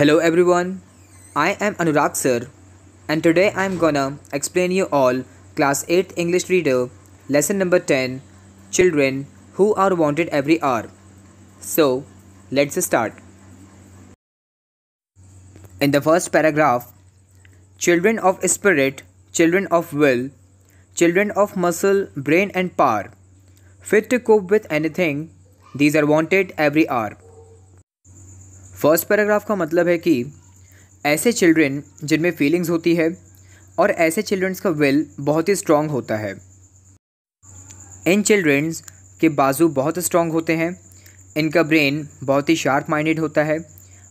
Hello everyone, I am Anurag sir and today I am gonna explain you all class 8 English reader lesson number 10 children who are wanted every hour. So let's start. In the first paragraph, children of spirit, children of will, children of muscle, brain and power, fit to cope with anything, these are wanted every hour. First paragraph का मतलब है कि ऐसे children जिनमें feelings होती है और ऐसे चिल्ड्रेंस का विल बहुत ही स्ट्रॉन्ग होता है इन चिल्ड्रेंस के बाजू बहुत स्ट्रॉन्ग होते हैं इनका ब्रेन बहुत ही शार्प माइंडेड होता है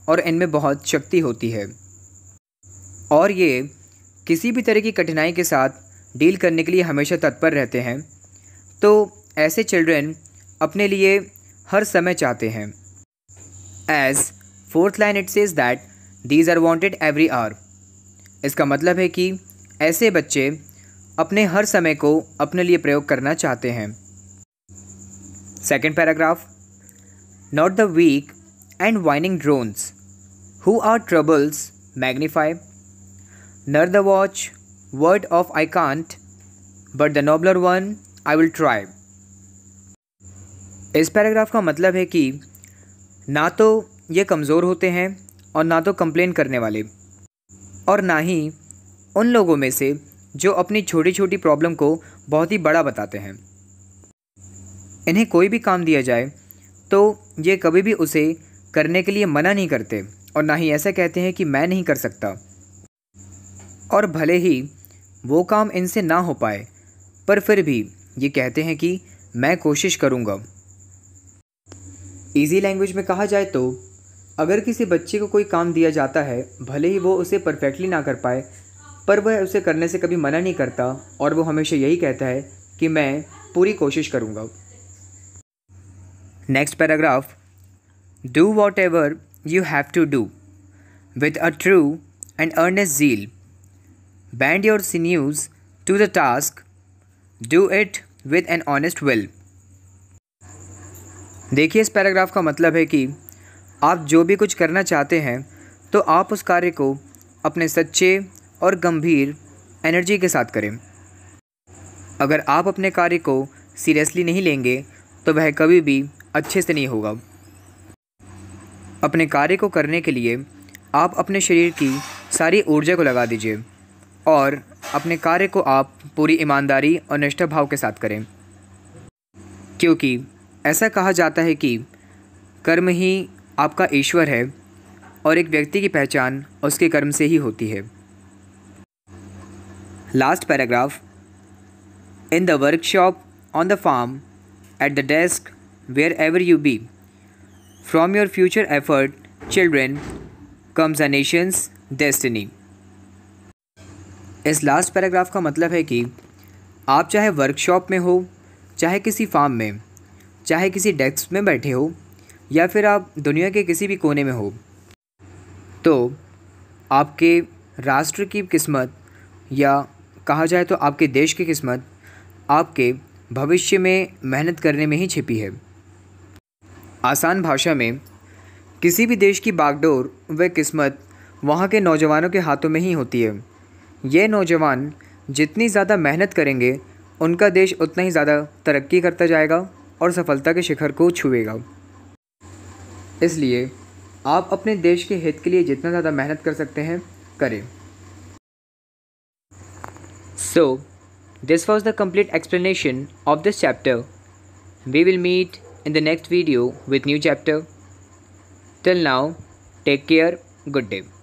और इनमें बहुत शक्ति होती है और ये किसी भी तरह की कठिनाई के साथ डील करने के लिए हमेशा तत्पर रहते हैं तो ऐसे चिल्ड्रेन अपने लिए हर समय चाहते हैं as fourth line it says that these are wanted every hour इसका मतलब है कि ऐसे बच्चे अपने हर समय को अपने लिए प्रयोग करना चाहते हैं second paragraph not the weak and whining drones who are troubles magnify nor the watchword of I can't but the nobler one I will try इस पैराग्राफ का मतलब है कि ना तो ये कमज़ोर होते हैं और ना तो कंप्लेन करने वाले और ना ही उन लोगों में से जो अपनी छोटी छोटी प्रॉब्लम को बहुत ही बड़ा बताते हैं इन्हें कोई भी काम दिया जाए तो ये कभी भी उसे करने के लिए मना नहीं करते और ना ही ऐसा कहते हैं कि मैं नहीं कर सकता और भले ही वो काम इनसे ना हो पाए पर फिर भी ये कहते हैं कि मैं कोशिश करूँगा ईजी लैंग्वेज में कहा जाए तो अगर किसी बच्चे को कोई काम दिया जाता है भले ही वो उसे परफेक्टली ना कर पाए पर वह उसे करने से कभी मना नहीं करता और वो हमेशा यही कहता है कि मैं पूरी कोशिश करूँगा next paragraph do whatever you have to do with a true and earnest zeal bend your sinews to the task do it with an honest will देखिए इस पैराग्राफ का मतलब है कि आप जो भी कुछ करना चाहते हैं तो आप उस कार्य को अपने सच्चे और गंभीर एनर्जी के साथ करें अगर आप अपने कार्य को सीरियसली नहीं लेंगे तो वह कभी भी अच्छे से नहीं होगा अपने कार्य को करने के लिए आप अपने शरीर की सारी ऊर्जा को लगा दीजिए और अपने कार्य को आप पूरी ईमानदारी और निष्ठा भाव के साथ करें क्योंकि ऐसा कहा जाता है कि कर्म ही आपका ईश्वर है और एक व्यक्ति की पहचान उसके कर्म से ही होती है last paragraph in the workshop on the farm at the desk wherever you be from your future effort children comes a nation's destiny इस लास्ट पैराग्राफ का मतलब है कि आप चाहे वर्कशॉप में हो चाहे किसी फार्म में चाहे किसी डेस्क में बैठे हो या फिर आप दुनिया के किसी भी कोने में हो तो आपके राष्ट्र की किस्मत या कहा जाए तो आपके देश की किस्मत आपके भविष्य में मेहनत करने में ही छिपी है आसान भाषा में किसी भी देश की बागडोर व किस्मत वहाँ के नौजवानों के हाथों में ही होती है ये नौजवान जितनी ज़्यादा मेहनत करेंगे उनका देश उतना ही ज़्यादा तरक्की करता जाएगा और सफलता के शिखर को छुएगा इसलिए आप अपने देश के हित के लिए जितना ज़्यादा मेहनत कर सकते हैं करें so this was the complete explanation of this chapter we will meet in the next video with new chapter till now take care good day